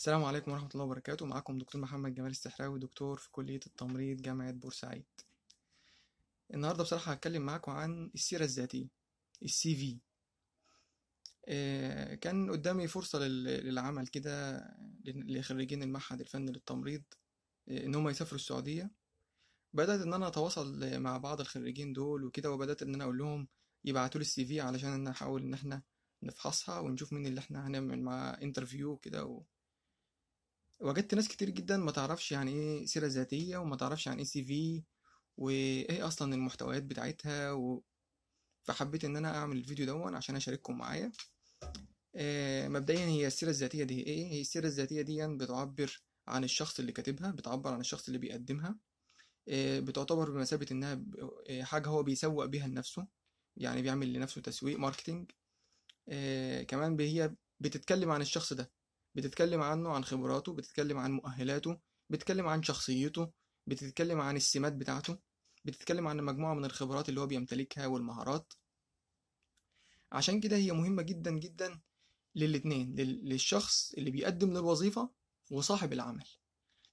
السلام عليكم ورحمة الله وبركاته معكم دكتور محمد جمال السحراوي دكتور في كلية التمريض جامعة بورسعيد النهاردة بصراحة هتكلم معاكم عن السيرة الذاتية السي في آه، كان قدامي فرصة للعمل كده لخريجين المعهد الفني للتمريض آه، إن هم يسافروا السعودية بدأت إن أنا أتواصل مع بعض الخريجين دول وكده وبدأت إن أنا أقول لهم يبعتوا لي السي في علشان أنا أحاول إن إحنا نفحصها ونشوف مين اللي إحنا هنعمل معاه انترفيو كده وجدت ناس كتير جدا ما تعرفش يعني ايه سيرة ذاتية وما تعرفش يعني ايه سي في وايه اصلا المحتويات بتاعتها و... فحبيت ان انا اعمل الفيديو دون عشان اشارككم معايا آه مبدئيا هي السيرة الذاتية دي ايه هي السيرة الذاتية دي يعني بتعبر عن الشخص اللي كاتبها بتعبر عن الشخص اللي بيقدمها آه بتعتبر بمثابة انها آه، حاجة هو بيسوق بيها لنفسه يعني بيعمل لنفسه تسويق ماركتينج آه كمان هي بتتكلم عن الشخص ده بتتكلم عنه عن خبراته بتتكلم عن مؤهلاته بتتكلم عن شخصيته بتتكلم عن السمات بتاعته بتتكلم عن مجموعة من الخبرات اللي هو بيمتلكها والمهارات عشان كده هي مهمة جدا جدا للاتنين للشخص اللي بيقدم للوظيفة وصاحب العمل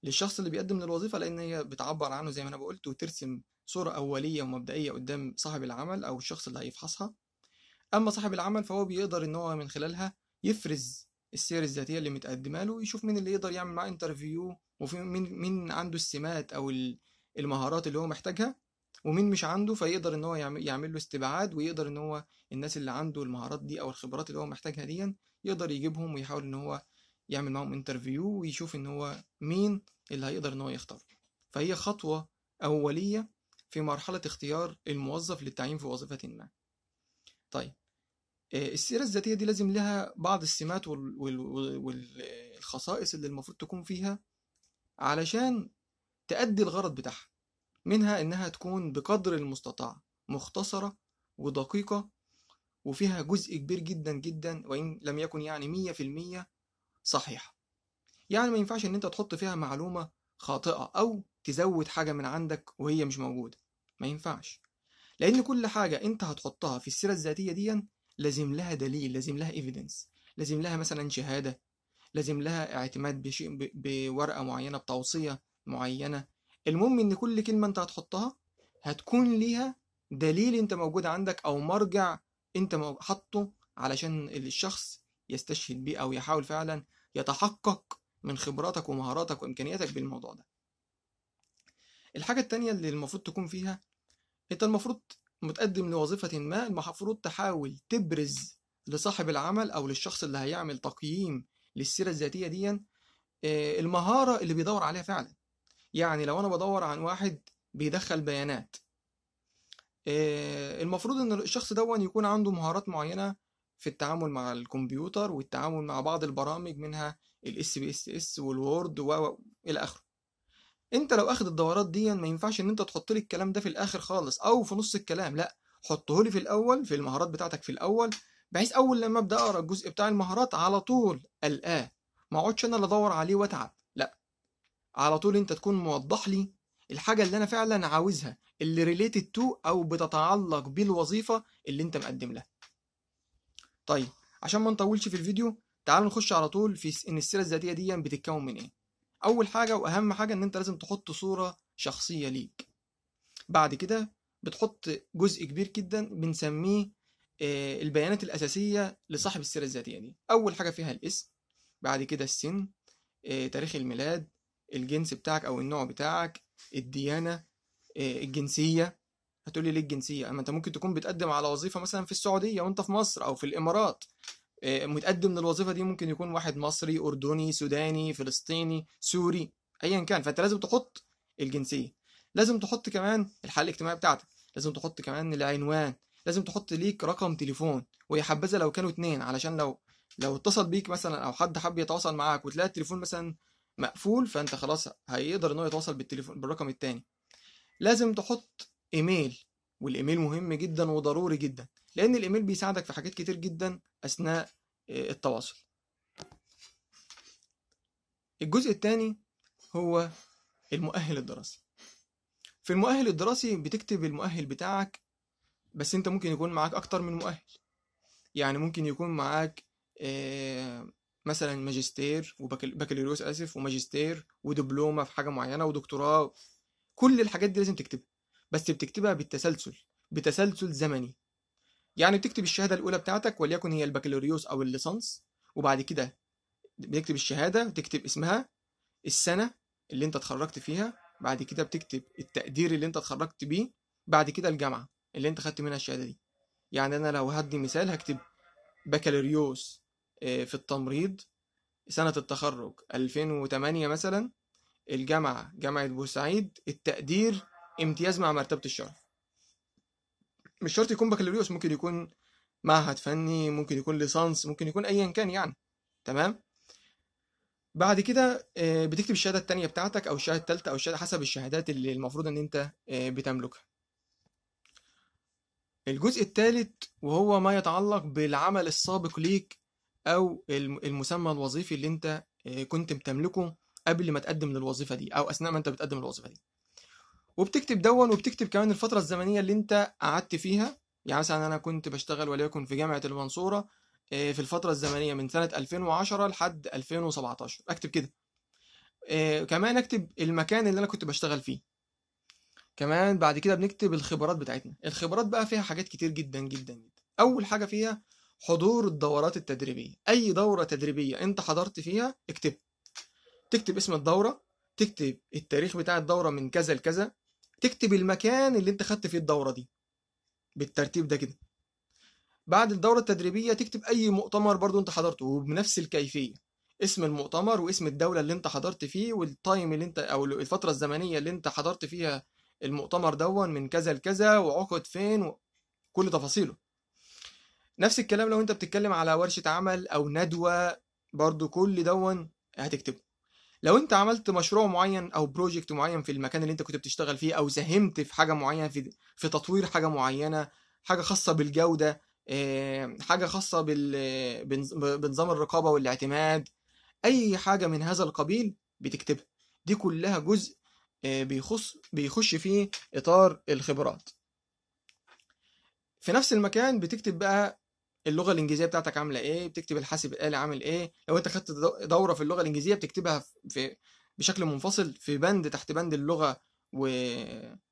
للشخص اللي بيقدم للوظيفة لأن هي بتعبر عنه زي ما أنا بقولت وترسم صورة أولية ومبدئية قدام صاحب العمل أو الشخص اللي هيفحصها أما صاحب العمل فهو بيقدر إن هو من خلالها يفرز السير الذاتيه اللي متقدمه له يشوف مين اللي يقدر يعمل معاه انترفيو وفي مين مين عنده السمات او المهارات اللي هو محتاجها ومين مش عنده فيقدر ان هو يعمل له استبعاد ويقدر ان هو الناس اللي عنده المهارات دي او الخبرات اللي هو محتاجها دي يقدر يجيبهم ويحاول ان هو يعمل معاهم انترفيو ويشوف ان هو مين اللي هيقدر ان هو يختاره فهي خطوه اوليه في مرحله اختيار الموظف للتعيين في وظيفه ما طيب آه، السيرة الذاتية دي لازم لها بعض السمات والخصائص اللي المفروض تكون فيها علشان تأدي الغرض بتاعها منها إنها تكون بقدر المستطاع مختصرة ودقيقة وفيها جزء كبير جدا جدا وإن لم يكن يعني مية في المية صحيحة يعني ما ينفعش إن أنت تحط فيها معلومة خاطئة أو تزود حاجة من عندك وهي مش موجودة ما ينفعش لأن كل حاجة أنت هتحطها في السيرة الذاتية دي لازم لها دليل لازم لها ايفيدنس لازم لها مثلا شهاده لازم لها اعتماد بشيء بورقه معينه بتوصيه معينه المهم ان كل كلمه انت هتحطها هتكون ليها دليل انت موجود عندك او مرجع انت حاطه علشان الشخص يستشهد بيه او يحاول فعلا يتحقق من خبراتك ومهاراتك وامكانياتك بالموضوع ده الحاجه التانية اللي المفروض تكون فيها انت المفروض متقدم لوظيفة ما المفروض تحاول تبرز لصاحب العمل أو للشخص اللي هيعمل تقييم للسيرة الذاتية دي آه، المهارة اللي بيدور عليها فعلا يعني لو أنا بدور عن واحد بيدخل بيانات آه، المفروض إن الشخص دون يكون عنده مهارات معينة في التعامل مع الكمبيوتر والتعامل مع بعض البرامج منها الاس بي اس اس والوورد والى اخره انت لو اخد الدورات دي ما ينفعش ان انت تحط لي الكلام ده في الاخر خالص او في نص الكلام لا حطه لي في الاول في المهارات بتاعتك في الاول بحيث اول لما ابدا اقرا الجزء بتاع المهارات على طول القاه ما اقعدش انا اللي ادور عليه واتعب لا على طول انت تكون موضح لي الحاجه اللي انا فعلا عاوزها اللي ريليتد تو او بتتعلق بالوظيفه اللي انت مقدم لها طيب عشان ما نطولش في الفيديو تعالوا نخش على طول في ان السيره الذاتيه دي بتتكون من ايه اول حاجه واهم حاجه ان انت لازم تحط صوره شخصيه ليك بعد كده بتحط جزء كبير جدا بنسميه آه، البيانات الاساسيه لصاحب السيره الذاتيه دي اول حاجه فيها الاسم بعد كده السن آه، تاريخ الميلاد الجنس بتاعك او النوع بتاعك الديانه آه، الجنسيه هتقولي ليه الجنسيه اما انت ممكن تكون بتقدم على وظيفه مثلا في السعوديه وانت في مصر او في الامارات آه، متقدم للوظيفه دي ممكن يكون واحد مصري اردني سوداني فلسطيني سوري ايا كان فانت لازم تحط الجنسيه لازم تحط كمان الحاله الاجتماعيه بتاعتك لازم تحط كمان العنوان لازم تحط ليك رقم تليفون ويا حبذا لو كانوا اتنين علشان لو لو اتصل بيك مثلا او حد حب يتواصل معاك وتلاقي التليفون مثلا مقفول فانت خلاص هيقدر ان هو يتواصل بالتليفون بالرقم التاني لازم تحط ايميل والايميل مهم جدا وضروري جدا لأن الإيميل بيساعدك في حاجات كتير جدا أثناء آه، التواصل الجزء الثاني هو المؤهل الدراسي في المؤهل الدراسي بتكتب المؤهل بتاعك بس انت ممكن يكون معاك اكتر من مؤهل يعني ممكن يكون معاك آه، مثلا ماجستير وبكالوريوس اسف وماجستير ودبلومه في حاجه معينه ودكتوراه كل الحاجات دي لازم تكتبها بس بتكتبها بالتسلسل بتسلسل زمني يعني بتكتب الشهاده الاولى بتاعتك وليكن هي البكالوريوس او الليسانس وبعد كده بتكتب الشهاده بتكتب اسمها السنه اللي انت اتخرجت فيها بعد كده بتكتب التقدير اللي انت اتخرجت بيه بعد كده الجامعه اللي انت خدت منها الشهاده دي يعني انا لو هدي مثال هكتب بكالوريوس آه، في التمريض سنه التخرج 2008 مثلا الجامعه جامعه بورسعيد التقدير امتياز مع مرتبه الشرف مش شرط يكون بكالوريوس ممكن يكون معهد فني ممكن يكون ليسانس ممكن يكون ايا كان يعني تمام بعد كده آه، بتكتب الشهاده التانية بتاعتك او الشهاده التالتة او الشهاده حسب الشهادات اللي المفروض ان انت آه، بتملكها الجزء الثالث وهو ما يتعلق بالعمل السابق ليك او المسمى الوظيفي اللي انت آه، كنت بتملكه قبل ما تقدم للوظيفه دي او اثناء ما انت بتقدم الوظيفه دي وبتكتب دون وبتكتب كمان الفتره الزمنيه اللي انت قعدت فيها يعني مثلا انا كنت بشتغل وليكن في جامعه المنصوره آه، في الفتره الزمنيه من سنه 2010 لحد 2017 اكتب كده آه، كمان اكتب المكان اللي انا كنت بشتغل فيه كمان بعد كده بنكتب الخبرات بتاعتنا الخبرات بقى فيها حاجات كتير جدا جدا جدا اول حاجه فيها حضور الدورات التدريبيه اي دوره تدريبيه انت حضرت فيها اكتبها تكتب اسم الدوره تكتب التاريخ بتاع الدوره من كذا لكذا تكتب المكان اللي انت خدت فيه الدوره دي بالترتيب ده كده بعد الدوره التدريبيه تكتب اي مؤتمر برضو انت حضرته وبنفس الكيفيه اسم المؤتمر واسم الدوله اللي انت حضرت فيه والتايم اللي انت او الفتره الزمنيه اللي انت حضرت فيها المؤتمر دون من كذا لكذا وعقد فين وكل تفاصيله نفس الكلام لو انت بتتكلم على ورشه عمل او ندوه برضو كل دون هتكتبه لو انت عملت مشروع معين او بروجكت معين في المكان اللي انت كنت بتشتغل فيه او ساهمت في حاجه معينه في في تطوير حاجه معينه حاجه خاصه بالجوده حاجه خاصه بنظام الرقابه والاعتماد اي حاجه من هذا القبيل بتكتبها دي كلها جزء آه، بيخص بيخش فيه اطار الخبرات في نفس المكان بتكتب بقى اللغه الانجليزيه بتاعتك عامله ايه بتكتب الحاسب الالي عامل ايه لو انت خدت دوره في اللغه الانجليزيه بتكتبها في بشكل منفصل في بند تحت بند اللغه و...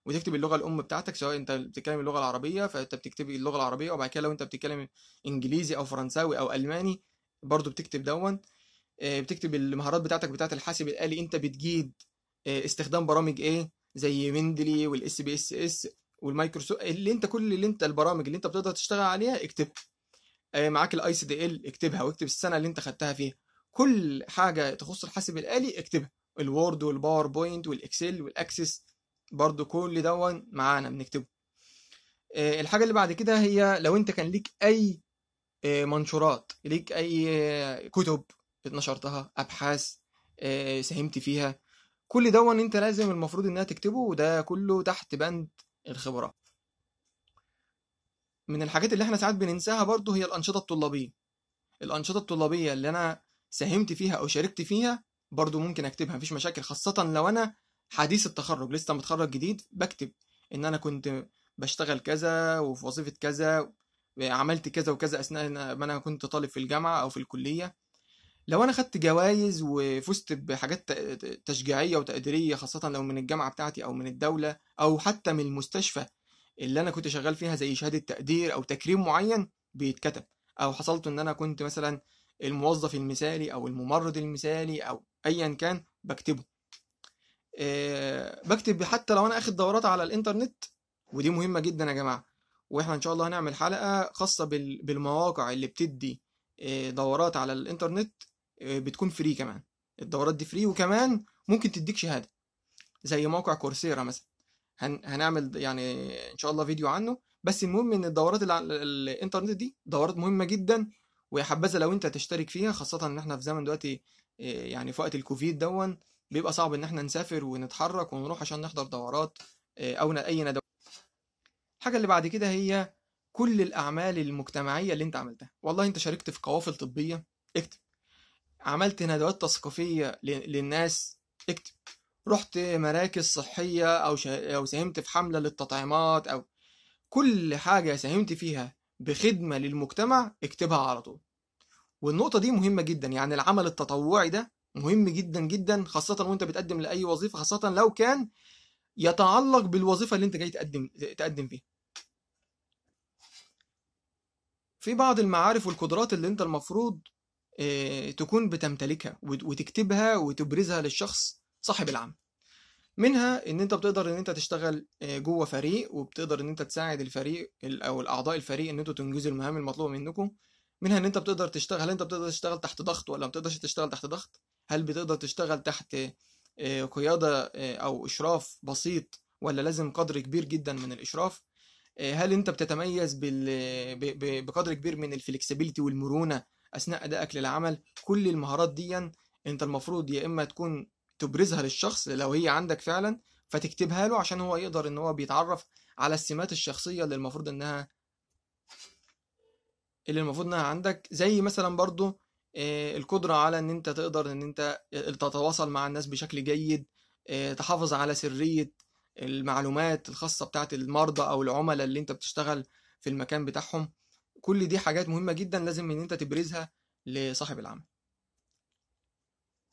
وتكتب اللغه الام بتاعتك سواء انت بتتكلم اللغه العربيه فانت بتكتب اللغه العربيه وبعد كده لو انت بتتكلم انجليزي او فرنساوي او الماني برضو بتكتب دون آه، بتكتب المهارات بتاعتك بتاعت الحاسب الالي انت بتجيد آه، استخدام برامج ايه زي مندلي والاس بي اس اس والمايكروسوفت اللي انت كل اللي انت البرامج اللي انت بتقدر تشتغل عليها اكتبها آه، معاك الاي سي دي ال اكتبها واكتب السنه اللي انت خدتها فيها كل حاجه تخص الحاسب الالي اكتبها الوورد والباوربوينت والاكسل والاكسس برضو كل دون معانا بنكتبه آه، الحاجه اللي بعد كده هي لو انت كان ليك اي آه، منشورات ليك اي كتب نشرتها ابحاث ساهمت فيها كل دون انت لازم المفروض انها تكتبه وده كله تحت بند الخبرات من الحاجات اللي احنا ساعات بننساها برضو هي الأنشطة الطلابية الأنشطة الطلابية اللي أنا ساهمت فيها أو شاركت فيها برضو ممكن أكتبها مفيش مشاكل خاصة لو أنا حديث التخرج لسه متخرج جديد بكتب إن أنا كنت بشتغل كذا وفي وظيفة كذا عملت كذا وكذا أثناء ما أنا كنت طالب في الجامعة أو في الكلية لو أنا خدت جوائز وفزت بحاجات تشجيعية وتقديرية خاصة لو من الجامعة بتاعتي أو من الدولة أو حتى من المستشفى اللي انا كنت شغال فيها زي شهاده تقدير او تكريم معين بيتكتب او حصلت ان انا كنت مثلا الموظف المثالي او الممرض المثالي او ايا كان بكتبه أه بكتب حتى لو انا اخد دورات على الانترنت ودي مهمه جدا يا جماعه واحنا ان شاء الله هنعمل حلقه خاصه بالمواقع اللي بتدي آه، دورات على الانترنت آه، بتكون فري كمان الدورات دي فري وكمان ممكن تديك شهاده زي موقع كورسيرا مثلا هن هنعمل يعني ان شاء الله فيديو عنه بس المهم ان الدورات اللي على الانترنت دي دورات مهمه جدا ويا حبذا لو انت تشترك فيها خاصه ان احنا في زمن دلوقتي آه، يعني في وقت الكوفيد دون بيبقى صعب ان احنا نسافر ونتحرك ونروح عشان نحضر دورات آه، او اي ندوات الحاجه اللي بعد كده هي كل الاعمال المجتمعيه اللي انت عملتها والله انت شاركت في قوافل طبيه اكتب عملت ندوات تثقيفيه للناس اكتب رحت مراكز صحية أو شا... أو ساهمت في حملة للتطعيمات أو كل حاجة ساهمت فيها بخدمة للمجتمع اكتبها على طول والنقطة دي مهمة جدا يعني العمل التطوعي ده مهم جدا جدا خاصة وانت بتقدم لأي وظيفة خاصة لو كان يتعلق بالوظيفة اللي انت جاي تقدم تقدم فيها في بعض المعارف والقدرات اللي انت المفروض آه، تكون بتمتلكها وتكتبها وتبرزها للشخص صاحب العمل منها ان انت بتقدر ان انت تشتغل آه، جوه فريق وبتقدر ان انت تساعد الفريق او الاعضاء الفريق ان انتوا تنجزوا المهام المطلوبه منكم منها ان انت بتقدر تشتغل هل انت بتقدر تشتغل تحت ضغط ولا ما بتقدرش تشتغل تحت ضغط هل بتقدر تشتغل تحت آه، قياده آه، او اشراف بسيط ولا لازم قدر كبير جدا من الاشراف هل انت بتتميز بقدر كبير من الفلكسبيليتي والمرونه اثناء ادائك للعمل كل المهارات دي انت المفروض يا اما تكون تبرزها للشخص لو هي عندك فعلا فتكتبها له عشان هو يقدر ان هو بيتعرف على السمات الشخصيه اللي المفروض انها اللي المفروض انها عندك زي مثلا برضو آه، القدره على ان انت تقدر ان انت تتواصل مع الناس بشكل جيد آه، تحافظ على سريه المعلومات الخاصه بتاعه المرضى او العملاء اللي انت بتشتغل في المكان بتاعهم كل دي حاجات مهمه جدا لازم ان انت تبرزها لصاحب العمل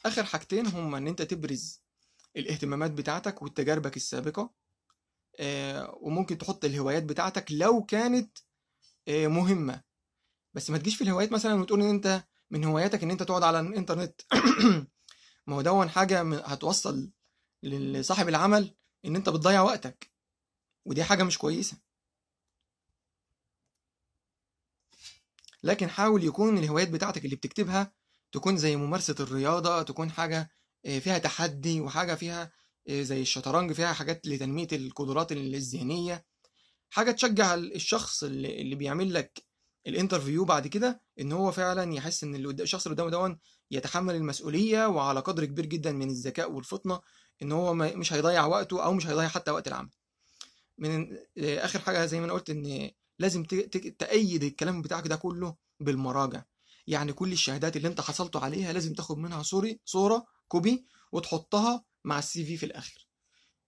اخر حاجتين هما ان انت تبرز الاهتمامات بتاعتك وتجاربك السابقه آه وممكن تحط الهوايات بتاعتك لو كانت آه مهمه بس ما تجيش في الهوايات مثلا وتقول ان انت من هواياتك ان انت تقعد على الانترنت ما هو دون حاجه هتوصل لصاحب العمل ان انت بتضيع وقتك ودي حاجه مش كويسه لكن حاول يكون الهوايات بتاعتك اللي بتكتبها تكون زي ممارسة الرياضة تكون حاجة آه، فيها تحدي وحاجة فيها آه، زي الشطرنج فيها حاجات لتنمية القدرات الذهنية حاجة تشجع الشخص اللي, بيعمل لك الانترفيو بعد كده ان هو فعلا يحس ان الشخص اللي قدامه ده يتحمل المسؤولية وعلى قدر كبير جدا من الذكاء والفطنة ان هو مش هيضيع وقته او مش هيضيع حتى وقت العمل من آه، اخر حاجة زي ما انا قلت ان لازم تأيد الكلام بتاعك ده كله بالمراجع يعني كل الشهادات اللي انت حصلت عليها لازم تاخد منها صوري صوره كوبي وتحطها مع السي في في الاخر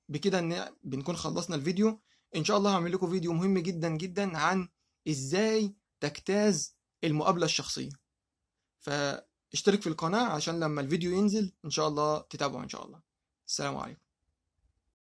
بكده ان بنكون خلصنا الفيديو ان شاء الله هعمل لكم فيديو مهم جدا جدا عن ازاي تجتاز المقابله الشخصيه فاشترك في القناه عشان لما الفيديو ينزل ان شاء الله تتابعه ان شاء الله السلام عليكم